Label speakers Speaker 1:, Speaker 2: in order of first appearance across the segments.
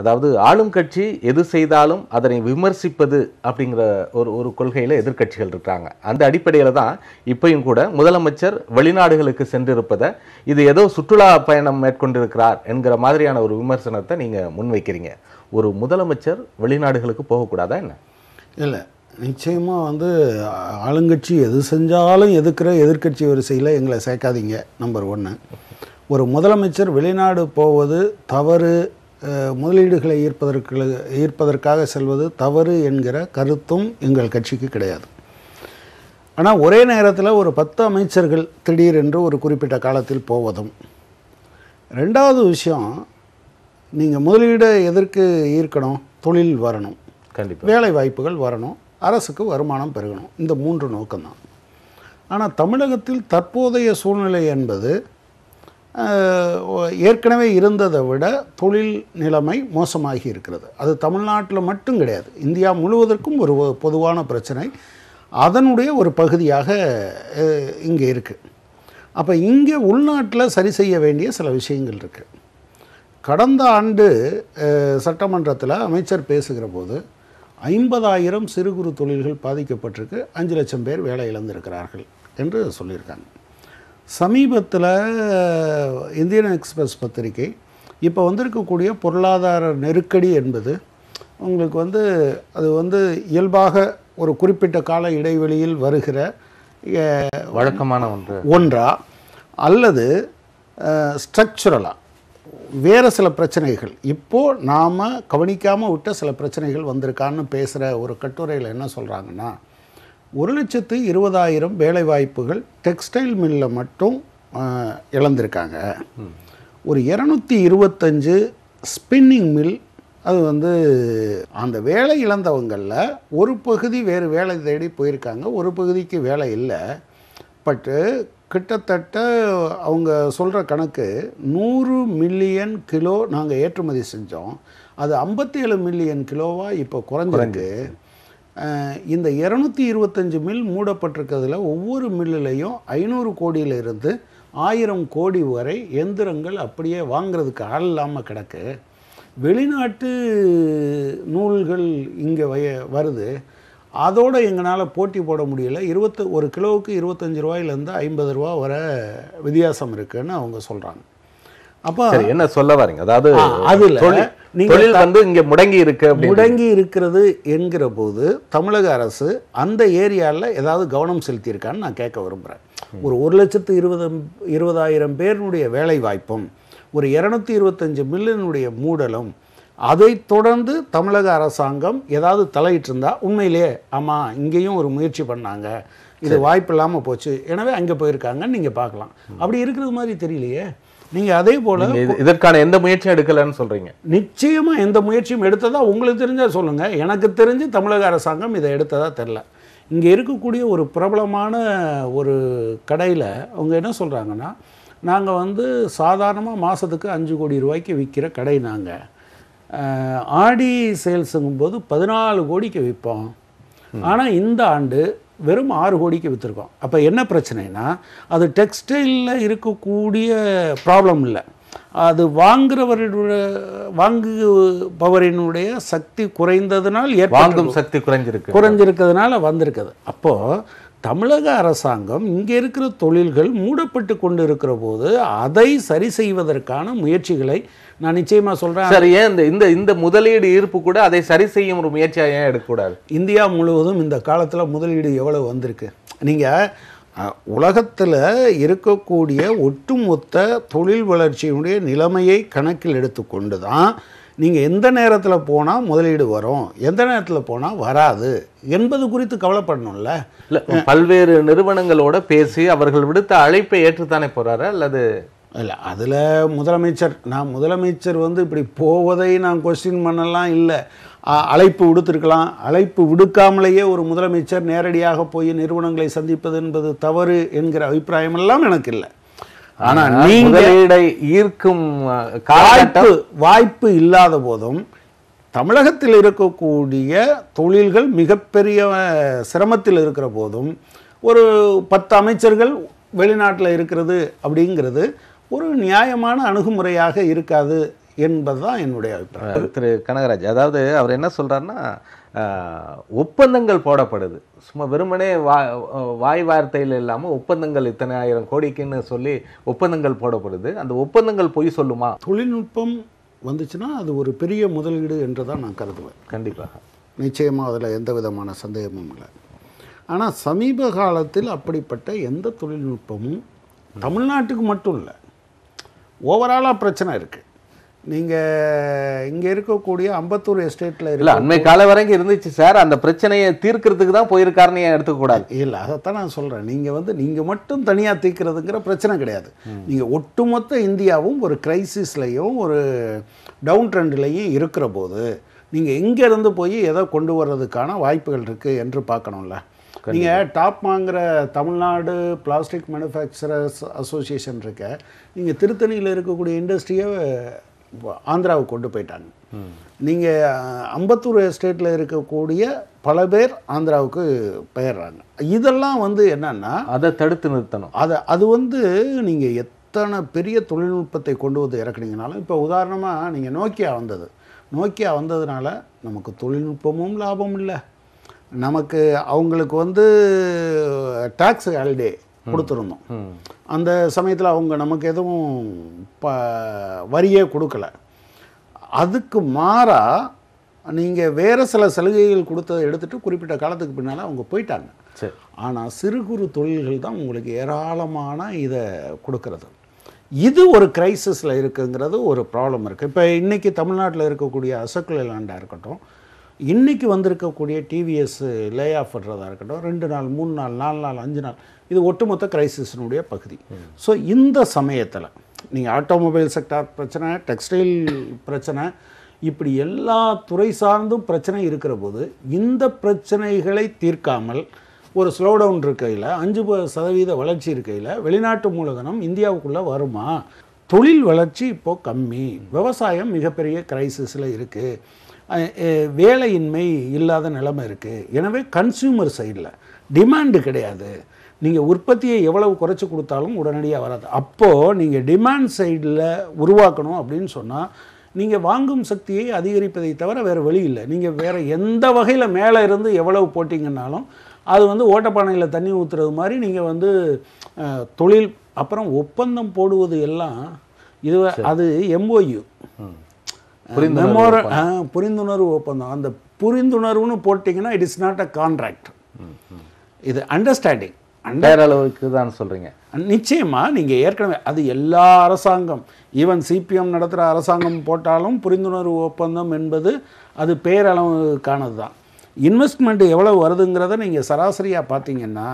Speaker 1: அதாவது ஆளும் கட்சி எது செய்தாலும் அதனை விமர்சிப்பது அப்படிங்கிற ஒரு ஒரு கொள்கையில் எதிர்கட்சிகள் இருக்கிறாங்க அந்த அடிப்படையில் தான் இப்பையும் கூட முதலமைச்சர் வெளிநாடுகளுக்கு சென்றிருப்பதை இது ஏதோ சுற்றுலா பயணம் மேற்கொண்டிருக்கிறார் என்கிற மாதிரியான ஒரு விமர்சனத்தை நீங்கள் முன்வைக்கிறீங்க ஒரு முதலமைச்சர் வெளிநாடுகளுக்கு போகக்கூடாதா என்ன
Speaker 2: இல்லை நிச்சயமாக வந்து ஆளுங்கட்சி எது செஞ்சாலும் எதிர்க்கிற எதிர்கட்சி வரிசையில் எங்களை சேர்க்காதீங்க நம்பர் ஒன்று ஒரு முதலமைச்சர் வெளிநாடு போவது தவறு முதலீடுகளை ஈர்ப்பதற்கு ஈர்ப்பதற்காக செல்வது தவறு என்கிற கருத்தும் எங்கள் கட்சிக்கு கிடையாது ஆனால் ஒரே நேரத்தில் ஒரு பத்து அமைச்சர்கள் திடீரென்று ஒரு குறிப்பிட்ட காலத்தில் போவதும் ரெண்டாவது விஷயம் நீங்கள் முதலீடை எதற்கு ஈர்க்கணும் தொழில் வரணும் கண்டிப்பாக வேலை வாய்ப்புகள் வரணும் அரசுக்கு வருமானம் பெருகணும் இந்த மூன்று நோக்கம்தான் ஆனால் தமிழகத்தில் தற்போதைய சூழ்நிலை என்பது ஏற்கனவே இருந்ததை விட தொழில் நிலைமை மோசமாகி இருக்கிறது அது தமிழ்நாட்டில் மட்டும் கிடையாது இந்தியா முழுவதற்கும் ஒரு பொதுவான பிரச்சனை அதனுடைய ஒரு பகுதியாக இங்கே இருக்குது அப்போ இங்கே உள்நாட்டில் சரி செய்ய வேண்டிய சில விஷயங்கள் இருக்குது கடந்த ஆண்டு சட்டமன்றத்தில் அமைச்சர் பேசுகிற போது ஐம்பதாயிரம் சிறு குறு தொழில்கள் பாதிக்கப்பட்டிருக்கு அஞ்சு லட்சம் பேர் வேலை இழந்திருக்கிறார்கள் என்று சொல்லியிருக்காங்க சமீபத்தில் இந்தியன் எக்ஸ்பிரஸ் பத்திரிகை இப்போ வந்திருக்கக்கூடிய பொருளாதார நெருக்கடி என்பது உங்களுக்கு வந்து அது வந்து இயல்பாக ஒரு குறிப்பிட்ட கால இடைவெளியில் வருகிற வழக்கமான ஒன்று ஒன்றா அல்லது ஸ்ட்ரக்சுரலாக வேறு சில பிரச்சனைகள் இப்போது நாம் கவனிக்காமல் விட்ட சில பிரச்சனைகள் வந்திருக்கான்னு பேசுகிற ஒரு கட்டுரையில் என்ன சொல்கிறாங்கன்னா ஒரு லட்சத்து இருபதாயிரம் வேலைவாய்ப்புகள் டெக்ஸ்டைல் மில்லில் மட்டும் இழந்திருக்காங்க ஒரு இரநூத்தி இருபத்தஞ்சு ஸ்பின்னிங் மில் அது வந்து அந்த வேலை இழந்தவங்களில் ஒரு பகுதி வேறு வேலை தேடி போயிருக்காங்க ஒரு பகுதிக்கு வேலை இல்லை பட்டு கிட்டத்தட்ட அவங்க சொல்கிற கணக்கு நூறு மில்லியன் கிலோ நாங்கள் ஏற்றுமதி செஞ்சோம் அது ஐம்பத்தி ஏழு மில்லியன் கிலோவாக இப்போ குறைஞ்சிருக்கு இந்த இரநூத்தி இருபத்தஞ்சி மில் மூடப்பட்டிருக்கிறதுல ஒவ்வொரு மில்லுலேயும் ஐநூறு கோடியிலிருந்து ஆயிரம் கோடி வரை எந்திரங்கள் அப்படியே வாங்கிறதுக்கு ஆள் இல்லாமல் கிடக்கு வெளிநாட்டு நூல்கள் இங்கே வய வருது அதோடு எங்களால் போட்டி போட முடியல இருபத்து ஒரு கிலோவுக்கு இருபத்தஞ்சி ரூபாயிலேருந்து ஐம்பது ரூபா வர வித்தியாசம் இருக்குதுன்னு அவங்க
Speaker 1: சொல்கிறாங்க அப்போ என்ன சொல்ல வரீங்க அதாவது அது தொழில் வந்து இங்கே முடங்கி இருக்கு
Speaker 2: முடங்கி இருக்கிறது என்கிற போது தமிழக அரசு அந்த ஏரியாவில் ஏதாவது கவனம் செலுத்தியிருக்கான்னு நான் கேட்க விரும்புகிறேன் ஒரு ஒரு லட்சத்து இருபது இருபதாயிரம் பேருனுடைய வேலை வாய்ப்பும் ஒரு இரநூத்தி இருபத்தஞ்சி மில்லியனுடைய மூடலும் அதை தொடர்ந்து தமிழக அரசாங்கம் ஏதாவது தலையிட்டு இருந்தா உண்மையிலேயே ஆமாம் இங்கேயும் ஒரு முயற்சி பண்ணாங்க இது வாய்ப்பு இல்லாமல் போச்சு எனவே அங்கே போயிருக்காங்கன்னு நீங்கள் பார்க்கலாம் அப்படி இருக்கிறது மாதிரி தெரியலையே நீங்கள் அதே போல்
Speaker 1: இதற்கான எந்த முயற்சியும் எடுக்கலைன்னு சொல்கிறீங்க
Speaker 2: நிச்சயமாக எந்த முயற்சியும் எடுத்ததா உங்களுக்கு தெரிஞ்சால் சொல்லுங்கள் எனக்கு தெரிஞ்சு தமிழக அரசாங்கம் இதை எடுத்ததா தெரில இங்கே இருக்கக்கூடிய ஒரு பிரபலமான ஒரு கடையில் அவங்க என்ன சொல்கிறாங்கன்னா நாங்கள் வந்து சாதாரணமாக மாதத்துக்கு அஞ்சு கோடி ரூபாய்க்கு விற்கிற கடை நாங்கள் ஆடி சேல்ஸுங்கும்போது பதினாலு கோடிக்கு விற்போம் ஆனால் இந்த ஆண்டு வெறும் ஆறு கோடிக்கு விற்றுருக்கோம் அப்போ என்ன பிரச்சனைனா அது டெக்ஸ்டைலில் இருக்கக்கூடிய ப்ராப்ளம் இல்லை அது வாங்குறவருடைய வாங்குபவரினுடைய சக்தி குறைந்ததுனால் வாங்கும் சக்தி குறைஞ்சிருக்கு குறைஞ்சிருக்கிறதுனால வந்திருக்குது அப்போது தமிழக அரசாங்கம் இங்கே இருக்கிற தொழில்கள் மூடப்பட்டு கொண்டு இருக்கிற போது அதை சரி செய்வதற்கான முயற்சிகளை நான் நிச்சயமாக சொல்கிறேன் சார் ஏன் இந்த இந்த இந்த முதலீடு ஈர்ப்பு கூட அதை சரி செய்யும் ஒரு முயற்சியாக ஏன் எடுக்கக்கூடாது இந்தியா முழுவதும் இந்த காலத்தில் முதலீடு எவ்வளோ வந்திருக்கு நீங்கள் உலகத்தில் இருக்கக்கூடிய ஒட்டுமொத்த தொழில் வளர்ச்சியினுடைய நிலைமையை கணக்கில் எடுத்துக்கொண்டு தான் நீங்கள் எந்த நேரத்தில் போனால் முதலீடு வரும் எந்த நேரத்தில் போனால் வராது என்பது குறித்து
Speaker 1: கவலைப்படணும்ல இல்லை பல்வேறு நிறுவனங்களோட பேசி அவர்கள் விடுத்த அழைப்பை ஏற்றுத்தானே போகிறாரா அல்லது இல்லை அதில் முதலமைச்சர்
Speaker 2: நான் முதலமைச்சர் வந்து இப்படி போவதை நான் கொஸ்டின் பண்ணலாம் இல்லை அழைப்பு விடுத்திருக்கலாம் அழைப்பு விடுக்காமலேயே ஒரு முதலமைச்சர் நேரடியாக போய் நிறுவனங்களை சந்திப்பது என்பது தவறு என்கிற அபிப்பிராயமெல்லாம் எனக்கு இல்லை
Speaker 1: ஆனால் முதலீடை
Speaker 2: ஈர்க்கும் வாய்ப்பு வாய்ப்பு இல்லாத போதும் தமிழகத்தில் இருக்கக்கூடிய தொழில்கள் மிகப்பெரிய சிரமத்தில் இருக்கிற போதும் ஒரு பத்து அமைச்சர்கள் வெளிநாட்டில் இருக்கிறது
Speaker 1: அப்படிங்கிறது ஒரு நியாயமான அணுகுமுறையாக இருக்காது என்பது தான் என்னுடைய திரு கனகராஜ் அதாவது அவர் என்ன சொல்கிறாருன்னா ஒப்பந்தங்கள் போடப்படுது சும்மா வெறுமனே வா வாய் வார்த்தையில் இல்லாமல் ஒப்பந்தங்கள் இத்தனை ஆயிரம் கோடிக்குன்னு சொல்லி ஒப்பந்தங்கள் போடப்படுது அந்த ஒப்பந்தங்கள் பொய் சொல்லுமா தொழில்நுட்பம் வந்துச்சுன்னா அது ஒரு பெரிய
Speaker 2: முதலீடு என்று தான் நான் கருதுவேன் கண்டிப்பாக நிச்சயமாக அதில் எந்த விதமான சந்தேகமும் இல்லை ஆனால் சமீப காலத்தில் அப்படிப்பட்ட எந்த தொழில்நுட்பமும் தமிழ்நாட்டுக்கு மட்டும் இல்லை ஓவராலாக பிரச்சனை இருக்குது நீங்கள் இங்கே இருக்கக்கூடிய அம்பத்தூர் எஸ்டேட்டில் இல்லை அண்மை கால
Speaker 1: வரைக்கும் இருந்துச்சு சார் அந்த பிரச்சனையை தீர்க்கறதுக்கு தான் போயிருக்காருன்னு கூடாது இல்லை அதைத்தான் நான் சொல்கிறேன் நீங்கள் வந்து நீங்கள் மட்டும் தனியாக தீர்க்கிறதுங்கிற பிரச்சனை கிடையாது
Speaker 2: நீங்கள் ஒட்டுமொத்த இந்தியாவும் ஒரு கிரைசிஸ்லயும் ஒரு டவுன் ட்ரெண்ட்லையும் இருக்கிற போது நீங்கள் இங்கேருந்து போய் எதை கொண்டு வர்றதுக்கான வாய்ப்புகள் இருக்குது என்று பார்க்கணும்ல நீங்கள் டாப்மாங்கிற தமிழ்நாடு பிளாஸ்டிக் மேனுஃபேக்சரர்ஸ் அசோசியேஷன் இருக்க நீங்கள் திருத்தணியில் இருக்கக்கூடிய இண்டஸ்ட்ரியை ஆந்திராவுக்கு கொண்டு போயிட்டாங்க நீங்கள் அம்பத்தூர் எஸ்டேட்டில் இருக்கக்கூடிய பல பேர் ஆந்திராவுக்கு பெயர்றாங்க இதெல்லாம் வந்து என்னன்னா அதை தடுத்து நிறுத்தணும் அதை அது வந்து நீங்கள் எத்தனை பெரிய தொழில்நுட்பத்தை கொண்டு வந்து இறக்குனீங்கனாலும் இப்போ உதாரணமாக நீங்கள் நோக்கியா வந்தது நோக்கியா வந்ததுனால நமக்கு தொழில்நுட்பமும் லாபம் இல்லை நமக்கு அவங்களுக்கு வந்து டேக்ஸ் ஹாலிடே கொடுத்துருந்தோம் அந்த சமயத்தில் அவங்க நமக்கு எதுவும் ப வரியே கொடுக்கல அதுக்கு மாறாக நீங்கள் வேறு சில சலுகைகள் கொடுத்ததை எடுத்துகிட்டு குறிப்பிட்ட காலத்துக்கு பின்னால் அவங்க போயிட்டாங்க சரி ஆனால் சிறு குறு தொழில்கள் தான் உங்களுக்கு ஏராளமான இதை கொடுக்கறது இது ஒரு க்ரைசிஸில் இருக்குங்கிறது ஒரு ப்ராப்ளம் இருக்குது இப்போ இன்றைக்கி தமிழ்நாட்டில் இருக்கக்கூடிய அசக்குலாண்டாக இருக்கட்டும் இன்றைக்கி வந்திருக்கக்கூடிய டிவிஎஸ் லே ஆஃப் பண்ணுறதா இருக்கட்டும் ரெண்டு நாள் மூணு நாள் நாலு நாள் அஞ்சு நாள் இது ஒட்டுமொத்த கிரைசிஸினுடைய பகுதி ஸோ இந்த சமயத்தில் நீங்கள் ஆட்டோமொபைல் செக்டார் பிரச்சனை டெக்ஸ்டைல் பிரச்சனை இப்படி எல்லா துறை சார்ந்தும் பிரச்சனை இருக்கிற போது இந்த பிரச்சனைகளை தீர்க்காமல் ஒரு ஸ்லோடவுன் இருக்கையில் அஞ்சு சதவீத வளர்ச்சி இருக்கையில் வெளிநாட்டு மூலதனம் இந்தியாவுக்குள்ளே வருமா தொழில் வளர்ச்சி இப்போது கம்மி விவசாயம் மிகப்பெரிய கிரைசிஸில் இருக்குது வேலையின்மை இல்லாத நிலைமை இருக்குது எனவே கன்சியூமர் சைடில் டிமாண்டு கிடையாது நீங்கள் உற்பத்தியை எவ்வளவு குறைச்சி கொடுத்தாலும் உடனடியாக வராது அப்போது நீங்கள் டிமாண்ட் சைடில் உருவாக்கணும் அப்படின்னு சொன்னால் நீங்கள் வாங்கும் சக்தியை அதிகரிப்பதை தவிர வேறு வழி இல்லை நீங்கள் வேறு எந்த வகையில் மேலே இருந்து எவ்வளவு போட்டிங்கன்னாலும் அது வந்து ஓட்டப்பானையில் தண்ணி ஊற்றுறது மாதிரி நீங்கள் வந்து தொழில் அப்புறம் ஒப்பந்தம் போடுவது எல்லாம் இது அது எம்ஓயு
Speaker 1: புரிந்துணர்வு
Speaker 2: ஒப்பந்தம் அந்த புரிந்துணர்வுன்னு போட்டிங்கன்னா it is not a contract இது அண்டர்ஸ்டாண்டிங் அண்டர்
Speaker 1: அளவுக்கு தான் சொல்கிறீங்க
Speaker 2: நிச்சயமாக நீங்கள் ஏற்கனவே அது எல்லா அரசாங்கம் ஈவன் சிபிஎம் நடத்துகிற அரசாங்கம் போட்டாலும் புரிந்துணர்வு ஒப்பந்தம் என்பது அது பேரளவுக்கானது தான் இன்வெஸ்ட்மெண்ட் எவ்வளோ வருதுங்கிறத நீங்கள் சராசரியாக பார்த்தீங்கன்னா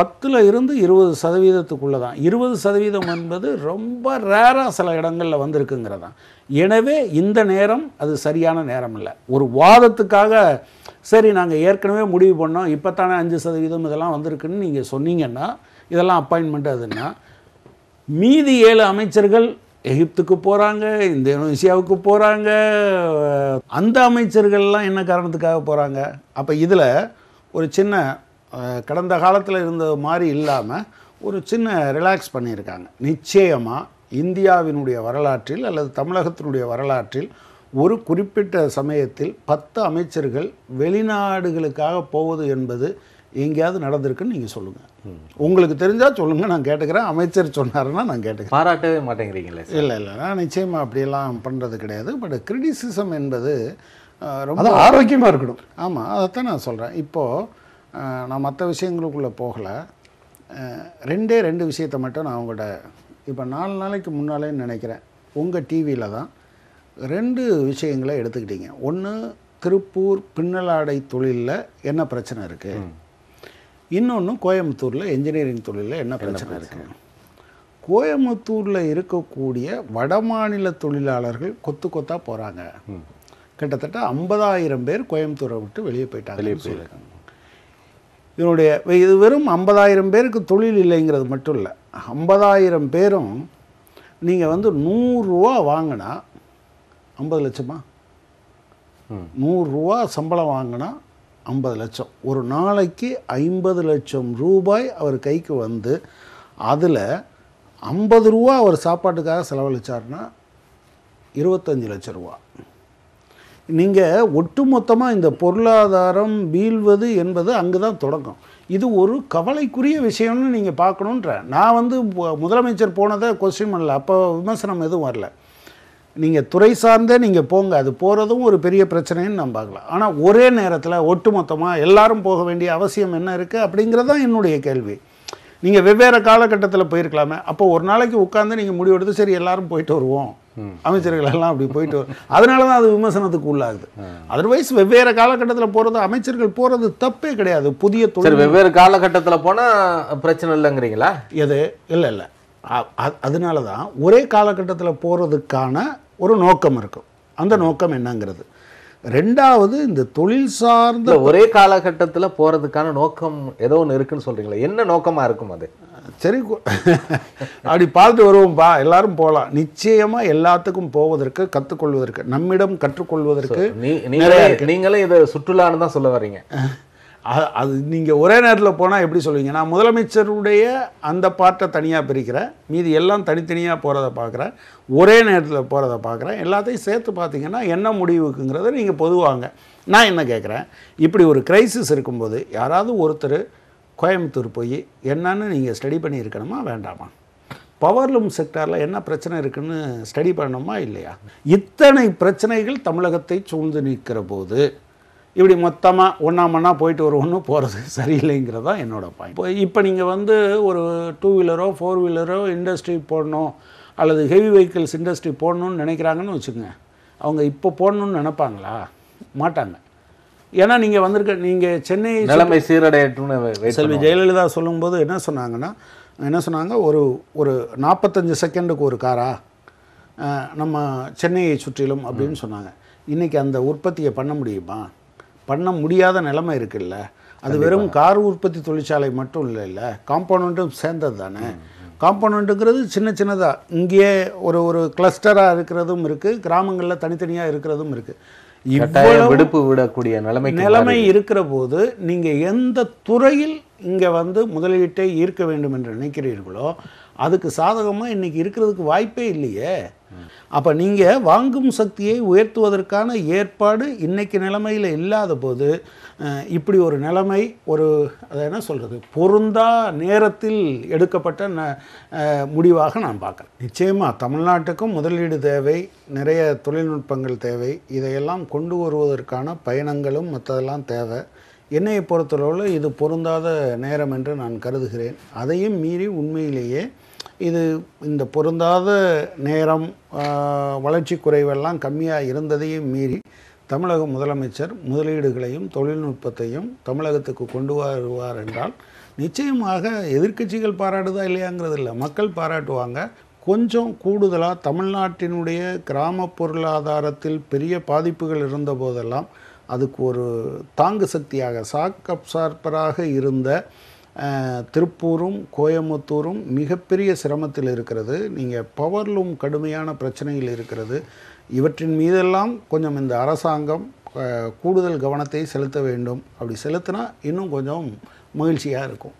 Speaker 2: பத்தில் இருந்து இருபது சதவீதத்துக்குள்ளே தான் இருபது சதவீதம் என்பது ரொம்ப ரேராக சில இடங்களில் வந்திருக்குங்கிறது தான் எனவே இந்த நேரம் அது சரியான நேரம் இல்லை ஒரு வாதத்துக்காக சரி நாங்கள் ஏற்கனவே முடிவு பண்ணோம் இப்போ தானே அஞ்சு சதவீதம் இதெல்லாம் வந்திருக்குன்னு நீங்கள் சொன்னீங்கன்னா இதெல்லாம் அப்பாயின்மெண்ட் அதுன்னா மீதி ஏழு அமைச்சர்கள் எகிப்துக்கு போகிறாங்க இந்தோனேஷியாவுக்கு போகிறாங்க அந்த அமைச்சர்கள்லாம் என்ன காரணத்துக்காக போகிறாங்க அப்போ இதில் ஒரு சின்ன கடந்த காலத்தில் இருந்த மாதிரி இல்லாமல் ஒரு சின்ன ரிலாக்ஸ் பண்ணியிருக்காங்க நிச்சயமாக இந்தியாவினுடைய வரலாற்றில் அல்லது தமிழகத்தினுடைய வரலாற்றில் ஒரு குறிப்பிட்ட சமயத்தில் பத்து அமைச்சர்கள் வெளிநாடுகளுக்காக போவது என்பது எங்கேயாவது நடந்திருக்குன்னு நீங்கள் சொல்லுங்கள் உங்களுக்கு தெரிஞ்சால் சொல்லுங்கள் நான் கேட்டுக்கிறேன் அமைச்சர் சொன்னாருன்னா நான்
Speaker 1: கேட்டுக்கிறேன் பாராட்டவே மாட்டேங்கிறீங்களே இல்லை
Speaker 2: இல்லை நான் நிச்சயமாக அப்படியெல்லாம் பண்ணுறது கிடையாது பட் கிரிட்டிசிசம் என்பது ரொம்ப ஆரோக்கியமாக இருக்கணும் ஆமாம் அதைத்தான் நான் சொல்கிறேன் இப்போது நான் மற்ற விஷயங்களுக்குள்ளே போகலை ரெண்டே ரெண்டு விஷயத்த மட்டும் நான் உங்கள்கிட்ட இப்போ நாலு நாளைக்கு முன்னாலே நினைக்கிறேன் உங்கள் டிவியில் தான் ரெண்டு விஷயங்களை எடுத்துக்கிட்டீங்க ஒன்று திருப்பூர் பின்னலாடை தொழிலில் என்ன பிரச்சனை இருக்குது இன்னொன்று கோயம்புத்தூரில் என்ஜினியரிங் தொழிலில் என்ன பிரச்சனை இருக்குது கோயம்புத்தூரில் இருக்கக்கூடிய வடமாநில தொழிலாளர்கள் கொத்து கொத்தாக போகிறாங்க கிட்டத்தட்ட ஐம்பதாயிரம் பேர் கோயம்புத்தூரை விட்டு வெளியே போயிட்டாங்க வெளியே போயிருக்காங்க இதனுடைய இது வெறும் ஐம்பதாயிரம் பேருக்கு தொழில் இல்லைங்கிறது மட்டும் இல்லை ஐம்பதாயிரம் பேரும் நீங்கள் வந்து நூறுரூவா வாங்கினா ஐம்பது லட்சமா நூறுரூவா சம்பளம் வாங்கினா ஐம்பது லட்சம் ஒரு நாளைக்கு ஐம்பது லட்சம் ரூபாய் அவர் கைக்கு வந்து அதில் ஐம்பது ரூபா அவர் சாப்பாட்டுக்காக செலவழித்தார்னா இருபத்தஞ்சி லட்ச ரூபா நீங்கள் ஒட்டுமொத்தமாக இந்த பொருளாதாரம் வீழ்வது என்பது அங்கே தான் தொடங்கும் இது ஒரு கவலைக்குரிய விஷயம்னு நீங்கள் பார்க்கணுன்ற நான் வந்து முதலமைச்சர் போனதை கொஸ்டின் பண்ணல அப்போ விமர்சனம் எதுவும் வரல நீங்கள் துறை சார்ந்தே நீங்கள் போங்க அது போகிறதும் ஒரு பெரிய பிரச்சனைன்னு நான் பார்க்கலாம் ஆனால் ஒரே நேரத்தில் ஒட்டுமொத்தமாக எல்லாரும் போக வேண்டிய அவசியம் என்ன இருக்குது அப்படிங்கிறதான் என்னுடைய கேள்வி நீங்கள் வெவ்வேறு காலகட்டத்தில் போயிருக்கலாமே அப்போ ஒரு நாளைக்கு உட்காந்து நீங்கள் முடிவெடுத்து சரி எல்லாரும் போயிட்டு வருவோம் அமைச்சர்கள் எல்லாம் அப்படி போயிட்டு வரும் அதனால தான் அது விமர்சனத்துக்கு உள்ளாகுது அதர்வைஸ் வெவ்வேறு காலகட்டத்தில் போகிறது அமைச்சர்கள் போகிறது தப்பே கிடையாது புதிய தொழில் வெவ்வேறு
Speaker 1: காலகட்டத்தில் போனால் பிரச்சனை இல்லைங்கிறீங்களா எது இல்லை இல்லை அதனால
Speaker 2: தான் ஒரே காலகட்டத்தில் போகிறதுக்கான ஒரு நோக்கம் இருக்கும் அந்த நோக்கம் என்னங்கிறது
Speaker 1: ரெண்டாவது இந்த தொழில் சார்ந்த ஒரே காலகட்டத்தில் போகிறதுக்கான நோக்கம் ஏதோ ஒன்று இருக்குன்னு சொல்கிறீங்களே என்ன நோக்கமாக இருக்கும் அது சரி அப்படி பார்த்து
Speaker 2: வருவோம்ப்பா எல்லாரும் போகலாம் நிச்சயமாக எல்லாத்துக்கும் போவதற்கு கற்றுக்கொள்வதற்கு நம்மிடம் கற்றுக்கொள்வதற்கு நீங்களே இதை சுற்றுலான்னு தான் சொல்ல வரீங்க அது நீங்கள் ஒரே நேரத்தில் போனால் எப்படி சொல்லுவீங்க நான் முதலமைச்சருடைய அந்த பாட்டை தனியாக பிரிக்கிறேன் மீதி எல்லாம் தனித்தனியாக போகிறத பார்க்குறேன் ஒரே நேரத்தில் போகிறத பார்க்குறேன் எல்லாத்தையும் சேர்த்து பார்த்தீங்கன்னா என்ன முடிவுக்குங்கிறத நீங்கள் பொதுவாங்க நான் என்ன கேட்குறேன் இப்படி ஒரு க்ரைசிஸ் இருக்கும்போது யாராவது ஒருத்தர் கோயம்புத்தூர் போய் என்னன்னு நீங்கள் ஸ்டடி பண்ணியிருக்கணுமா வேண்டாமா பவர்லூம் செக்டாரில் என்ன பிரச்சனை இருக்குதுன்னு ஸ்டடி பண்ணணுமா இல்லையா இத்தனை பிரச்சனைகள் தமிழகத்தை சூழ்ந்து நிற்கிற போது இப்படி மொத்தமாக ஒன்றா போயிட்டு ஒரு ஒன்று போகிறது சரியில்லைங்கிறது தான் என்னோடய பாயிண்ட் இப்போ இப்போ நீங்கள் வந்து ஒரு டூ வீலரோ ஃபோர் வீலரோ இண்டஸ்ட்ரி போடணும் அல்லது ஹெவி வெஹிக்கிள்ஸ் இண்டஸ்ட்ரி போடணும்னு நினைக்கிறாங்கன்னு வச்சுக்கோங்க அவங்க இப்போ போடணும்னு நினைப்பாங்களா மாட்டாங்க ஏன்னா நீங்கள் வந்திருக்க நீங்கள் சென்னை நிலைமை
Speaker 1: சீரடையட்டும்னு செல்வி
Speaker 2: ஜெயலலிதா சொல்லும்போது என்ன சொன்னாங்கன்னா என்ன சொன்னாங்க ஒரு ஒரு நாற்பத்தஞ்சு செகண்டுக்கு ஒரு காரா நம்ம சென்னையை சுற்றிலும் அப்படின்னு சொன்னாங்க இன்றைக்கி அந்த உற்பத்தியை பண்ண முடியுமா பண்ண முடியாத நிலைமை இருக்குல்ல அது வெறும் கார் உற்பத்தி தொழிற்சாலை மட்டும் இல்லை இல்லை காம்பனண்ட்டும் சேர்ந்தது தானே காம்பனண்ட்டுங்கிறது சின்ன சின்னதாக இங்கேயே ஒரு ஒரு கிளஸ்டராக இருக்கிறதும் இருக்குது கிராமங்களில் தனித்தனியாக இருக்கிறதும்
Speaker 1: இருக்குது விடுப்பு விடக்கூடிய நிலைமை நிலைமை
Speaker 2: இருக்கிற போது நீங்கள் எந்த துறையில் இங்கே வந்து முதலீட்டை ஈர்க்க வேண்டும் என்று நினைக்கிறீர்களோ அதுக்கு சாதகமாக இன்றைக்கி இருக்கிறதுக்கு வாய்ப்பே இல்லையே அப்போ நீங்கள் வாங்கும் சக்தியை உயர்த்துவதற்கான ஏற்பாடு இன்றைக்கு நிலைமையில் இல்லாத போது இப்படி ஒரு நிலைமை ஒரு அதை என்ன சொல்கிறது பொருந்தா நேரத்தில் எடுக்கப்பட்ட ந முடிவாக நான் பார்க்குறேன் நிச்சயமாக தமிழ்நாட்டுக்கும் முதலீடு தேவை நிறைய தொழில்நுட்பங்கள் தேவை இதையெல்லாம் கொண்டு வருவதற்கான பயணங்களும் மற்றதெல்லாம் தேவை என்னையை பொறுத்தளவில் இது பொருந்தாத நேரம் என்று நான் கருதுகிறேன் அதையும் மீறி உண்மையிலேயே இது இந்த பொருந்தாத நேரம் வளர்ச்சி குறைவெல்லாம் கம்மியாக இருந்ததையும் மீறி தமிழக முதலமைச்சர் முதலீடுகளையும் தொழில்நுட்பத்தையும் தமிழகத்துக்கு கொண்டு வருவார் என்றால் நிச்சயமாக எதிர்கட்சிகள் பாராட்டுதா இல்லையாங்கிறது இல்லை மக்கள் பாராட்டுவாங்க கொஞ்சம் கூடுதலாக தமிழ்நாட்டினுடைய கிராம பொருளாதாரத்தில் பெரிய பாதிப்புகள் இருந்த அதுக்கு ஒரு தாங்கு சக்தியாக சாக்கப் சார்பராக இருந்த திருப்பூரும் கோயம்புத்தூரும் மிகப்பெரிய சிரமத்தில் இருக்கிறது நீங்கள் பவர்லூம் கடுமையான பிரச்சனையில் இருக்கிறது இவற்றின் மீதெல்லாம் கொஞ்சம் இந்த அரசாங்கம் கூடுதல் கவனத்தை செலுத்த வேண்டும் அப்படி செலுத்தினா இன்னும் கொஞ்சம் மகிழ்ச்சியாக இருக்கும்